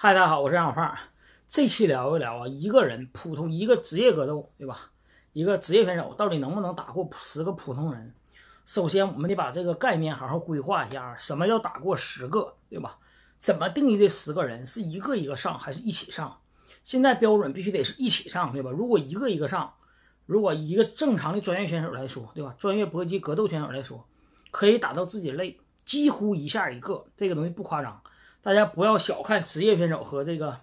嗨，大家好，我是杨小胖。这期聊一聊啊，一个人普通一个职业格斗，对吧？一个职业选手到底能不能打过十个普通人？首先，我们得把这个概念好好规划一下。什么叫打过十个，对吧？怎么定义这十个人？是一个一个上，还是一起上？现在标准必须得是一起上，对吧？如果一个一个上，如果一个正常的专业选手来说，对吧？专业搏击格斗选手来说，可以打到自己累，几乎一下一个，这个东西不夸张。大家不要小看职业选手和这个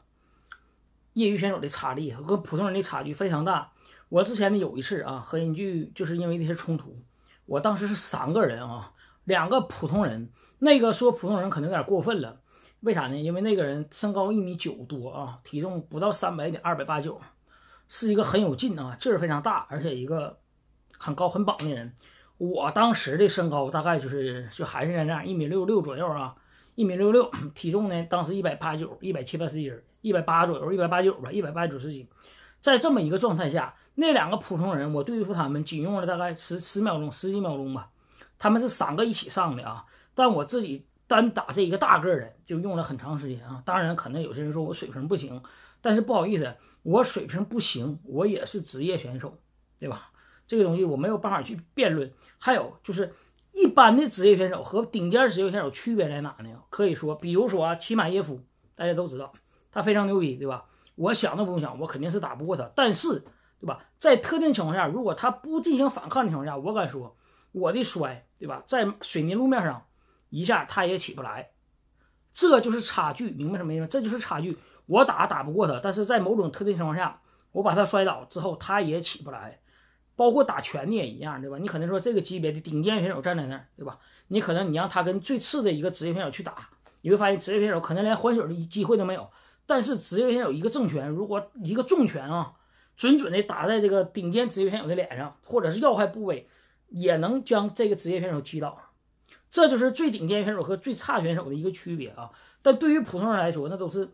业余选手的差力，和普通人的差距非常大。我之前呢有一次啊，和人聚就是因为那些冲突。我当时是三个人啊，两个普通人，那个说普通人可能有点过分了。为啥呢？因为那个人身高一米九多啊，体重不到三百，点二百八九，是一个很有劲啊，劲儿非常大，而且一个很高很棒的人。我当时的身高大概就是就还是那样，一米六六左右啊。一米六六，体重呢？当时一百八九，一百七八十斤，一百八左右，一百八九吧，一百八九十斤。在这么一个状态下，那两个普通人，我对付他们仅用了大概十十秒钟、十几秒钟吧。他们是三个一起上的啊，但我自己单打这一个大个儿的，就用了很长时间啊。当然，可能有些人说我水平不行，但是不好意思，我水平不行，我也是职业选手，对吧？这个东西我没有办法去辩论。还有就是。一般的职业选手和顶尖职业选手区别在哪呢？可以说，比如说啊，齐马耶夫，大家都知道，他非常牛逼，对吧？我想都不用想，我肯定是打不过他。但是，对吧？在特定情况下，如果他不进行反抗的情况下，我敢说，我的摔，对吧？在水泥路面上，一下他也起不来。这就是差距，明白什么意思？这就是差距。我打打不过他，但是在某种特定情况下，我把他摔倒之后，他也起不来。包括打拳的也一样，对吧？你可能说这个级别的顶尖选手站在那儿，对吧？你可能你让他跟最次的一个职业选手去打，你会发现职业选手可能连还手的机会都没有。但是职业选手一个正拳，如果一个重拳啊，准准的打在这个顶尖职业选手的脸上或者是要害部位，也能将这个职业选手踢倒。这就是最顶尖选手和最差选手的一个区别啊！但对于普通人来说，那都是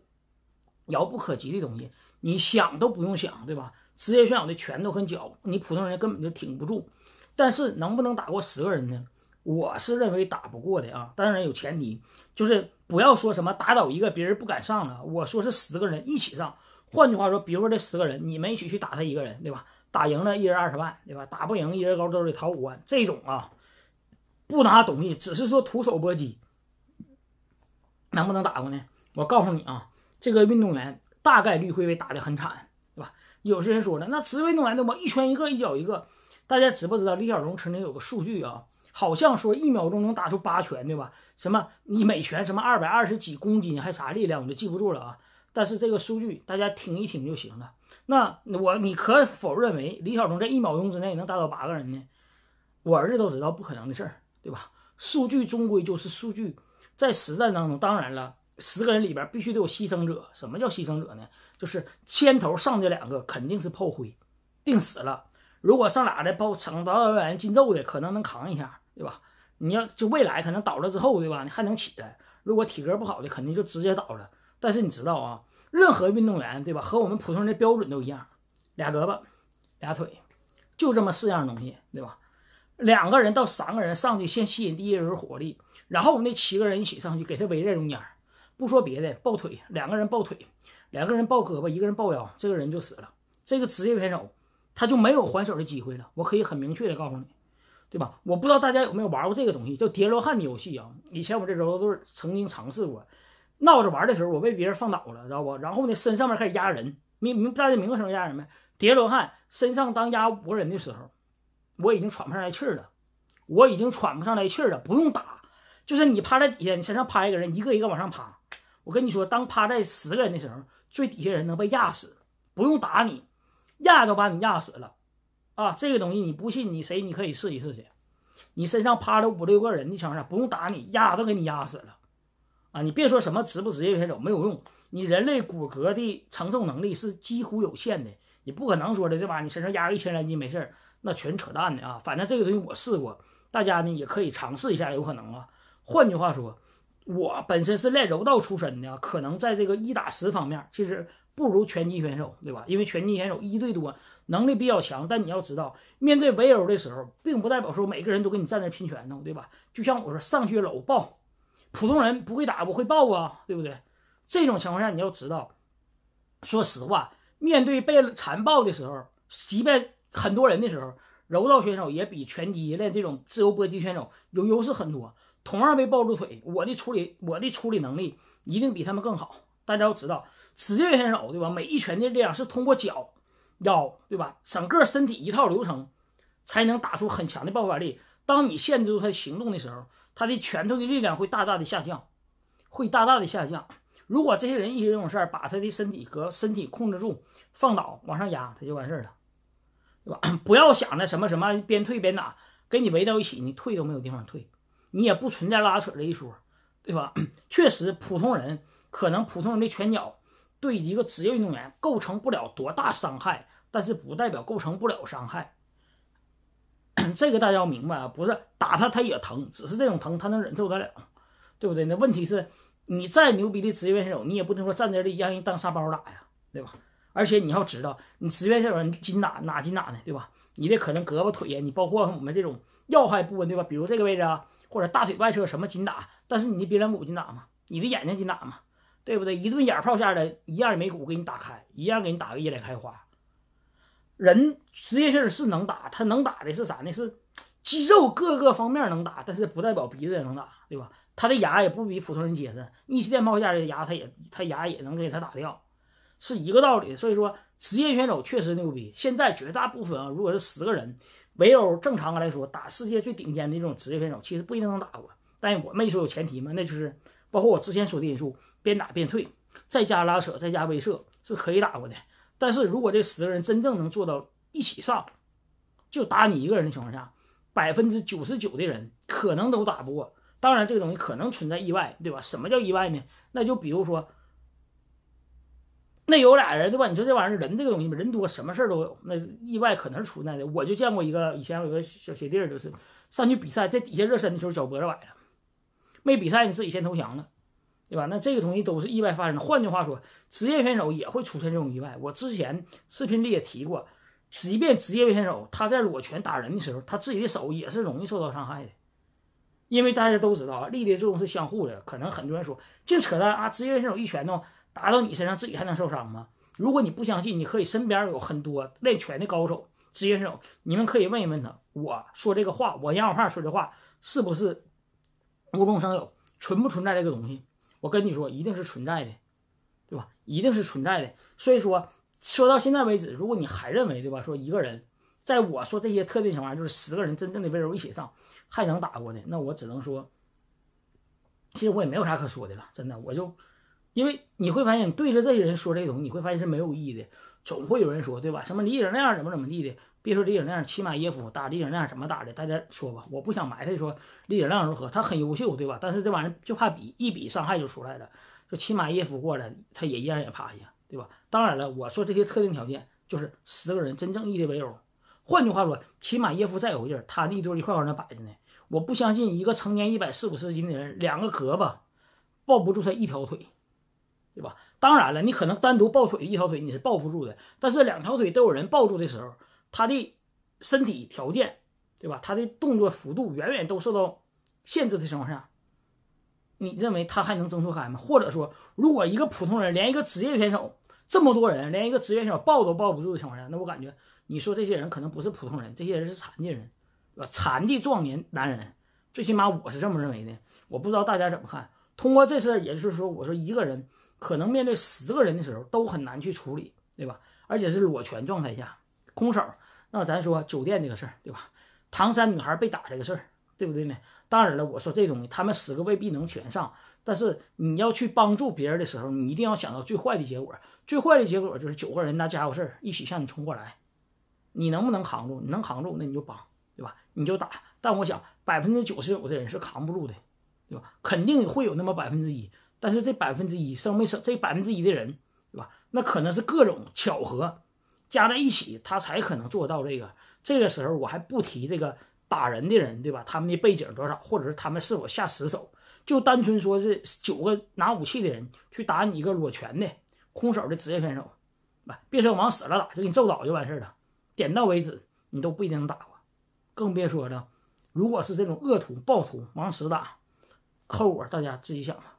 遥不可及的东西，你想都不用想，对吧？职业选手的拳头很脚，你普通人根本就挺不住。但是能不能打过十个人呢？我是认为打不过的啊。当然有前提，就是不要说什么打倒一个别人不敢上了。我说是十个人一起上，换句话说，比如说这十个人，你们一起去打他一个人，对吧？打赢了，一人二十万，对吧？打不赢，一人高兜得掏五万。这种啊，不拿东西，只是说徒手搏击，能不能打过呢？我告诉你啊，这个运动员大概率会被打得很惨。对吧？有些人说了，那只会弄完的往，一拳一个，一脚一个。大家知不知道李小龙曾经有个数据啊？好像说一秒钟能打出八拳，对吧？什么你每拳什么二百二十几公斤，还啥力量，我就记不住了啊。但是这个数据，大家听一听就行了。那我，你可否认为李小龙在一秒钟之内能打倒八个人呢？我儿子都知道不可能的事儿，对吧？数据终归就是数据，在实战当中，当然了。十个人里边必须得有牺牲者。什么叫牺牲者呢？就是牵头上这两个肯定是炮灰，定死了。如果上俩的包省，把运员禁咒的，可能能扛一下，对吧？你要就未来可能倒了之后，对吧？你还能起来。如果体格不好的，肯定就直接倒了。但是你知道啊，任何运动员，对吧？和我们普通人的标准都一样，俩胳膊，俩腿，就这么四样东西，对吧？两个人到三个人上去，先吸引第一人火力，然后我们那七个人一起上去，给他围在中间。不说别的，抱腿，两个人抱腿，两个人抱胳膊，一个人抱腰，这个人就死了。这个职业选手，他就没有还手的机会了。我可以很明确的告诉你，对吧？我不知道大家有没有玩过这个东西，叫叠罗汉的游戏啊。以前我这柔都是曾经尝试过，闹着玩的时候，我被别人放倒了，知道不？然后呢，身上面开始压人，明明大家明白什么？压人没？叠罗汉身上当压五个人的时候，我已经喘不上来气儿了，我已经喘不上来气儿了，不用打。就是你趴在底下，你身上趴一个人，一个一个往上爬。我跟你说，当趴在十个人的时候，最底下人能被压死，不用打你，压都把你压死了。啊，这个东西你不信你谁？你可以试一试去。你身上趴着五六个人的情况下，不用打你，压都给你压死了。啊，你别说什么职不职业先走没有用，你人类骨骼的承受能力是几乎有限的，你不可能说的对吧？你身上压个一千来斤没事那全扯淡的啊！反正这个东西我试过，大家呢也可以尝试一下，有可能啊。换句话说，我本身是练柔道出身的，可能在这个一打十方面，其实不如拳击选手，对吧？因为拳击选手一对多能力比较强。但你要知道，面对围殴的时候，并不代表说每个人都跟你站那拼拳头，对吧？就像我说上去搂抱，普通人不会打，不会抱啊，对不对？这种情况下，你要知道，说实话，面对被残暴的时候，即便很多人的时候，柔道选手也比拳击练这种自由搏击选手有优势很多。同样被抱住腿，我的处理我的处理能力一定比他们更好。大家要知道，职业选手对吧？每一拳的力量是通过脚、腰对吧？整个身体一套流程才能打出很强的爆发力。当你限制住他行动的时候，他的拳头的力量会大大的下降，会大大的下降。如果这些人一些这种事儿，把他的身体和身体控制住，放倒往上压，他就完事儿了，对吧？不要想着什么什么边退边打，跟你围到一起，你退都没有地方退。你也不存在拉扯这一说，对吧？确实，普通人可能普通人的拳脚对一个职业运动员构成不了多大伤害，但是不代表构成不了伤害。这个大家要明白啊，不是打他他也疼，只是这种疼他能忍受得了，对不对？那问题是，你再牛逼的职业选手，你也不能说站在这里让人当沙包打呀，对吧？而且你要知道，你职业选手你筋哪哪筋哪呢，对吧？你的可能胳膊腿呀，你包括我们这种要害部位，对吧？比如这个位置啊。或者大腿外侧什么紧打，但是你的鼻梁骨紧打吗？你的眼睛紧打吗？对不对？一顿眼炮下来，一样也没骨给你打开，一样给你打个一脸开花。人职业选手是能打，他能打的是啥呢？是肌肉各个方面能打，但是不代表鼻子也能打，对吧？他的牙也不比普通人结实，逆气电炮下来，牙他也他牙也能给他打掉，是一个道理。所以说，职业选手确实牛逼。现在绝大部分啊，如果是十个人。围殴正常来说，打世界最顶尖的这种职业选手，其实不一定能打过。但我没说有前提嘛，那就是包括我之前说的因素，边打边退，再加拉扯，再加威慑，是可以打过的。但是如果这十个人真正能做到一起上，就打你一个人的情况下，百分之九十九的人可能都打不过。当然，这个东西可能存在意外，对吧？什么叫意外呢？那就比如说。那有俩人对吧？你说这玩意儿人这个东西嘛，人多什么事儿都有，那意外可能是出在的。我就见过一个，以前有个小鞋弟儿，就是上去比赛，在底下热身的时候脚脖子崴了，没比赛你自己先投降了，对吧？那这个东西都是意外发生的。换句话说，职业选手也会出现这种意外。我之前视频里也提过，即便职业选手他在裸拳打人的时候，他自己的手也是容易受到伤害的，因为大家都知道啊，力的作用是相互的。可能很多人说净扯淡啊，职业选手一拳头。打到你身上，自己还能受伤吗？如果你不相信，你可以身边有很多练拳的高手、职业手，你们可以问一问他。我说这个话，我杨小胖说的话，是不是无中生有，存不存在这个东西？我跟你说，一定是存在的，对吧？一定是存在的。所以说，说到现在为止，如果你还认为，对吧？说一个人，在我说这些特定情况，下，就是十个人真正的温柔一起上，还能打过呢？那我只能说，其实我也没有啥可说的了，真的，我就。因为你会发现，你对着这些人说这种，你会发现是没有意义的。总会有人说，对吧？什么李景亮怎么怎么地的？别说李景亮，起马耶夫打李景亮怎么打的？大家说吧，我不想埋汰说李景亮如何，他很优秀，对吧？但是这玩意儿就怕比，一比伤害就出来了。就起马耶夫过来，他也一样也趴下，对吧？当然了，我说这些特定条件，就是十个人真正意的围殴。换句话说，起马耶夫再有劲儿，他那一堆一块往那摆着呢。我不相信一个成年一百四五十斤的人，两个胳膊抱不住他一条腿。对吧？当然了，你可能单独抱腿一条腿你是抱不住的，但是两条腿都有人抱住的时候，他的身体条件，对吧？他的动作幅度远远都受到限制的情况下，你认为他还能挣脱开吗？或者说，如果一个普通人连一个职业选手这么多人连一个职业选手抱都抱不住的情况下，那我感觉你说这些人可能不是普通人，这些人是残疾人，呃，残疾壮年男人，最起码我是这么认为的。我不知道大家怎么看。通过这事，也就是说，我说一个人。可能面对十个人的时候都很难去处理，对吧？而且是裸拳状态下，空手。那咱说酒店这个事儿，对吧？唐山女孩被打这个事儿，对不对呢？当然了，我说这东西，他们十个未必能全上，但是你要去帮助别人的时候，你一定要想到最坏的结果。最坏的结果就是九个人拿家伙事儿一起向你冲过来，你能不能扛住？你能扛住，那你就帮，对吧？你就打。但我想，百分之九十九的人是扛不住的，对吧？肯定会有那么百分之一。但是这百分之一生没生这百分之一的人，对吧？那可能是各种巧合加在一起，他才可能做到这个。这个时候我还不提这个打人的人，对吧？他们的背景多少，或者是他们是否下死手，就单纯说这九个拿武器的人去打你一个裸拳的、空手的职业选手，别别说往死了打，就给你揍倒就完事儿了，点到为止，你都不一定能打过，更别说呢。如果是这种恶徒、暴徒往死打，后果大家自己想吧。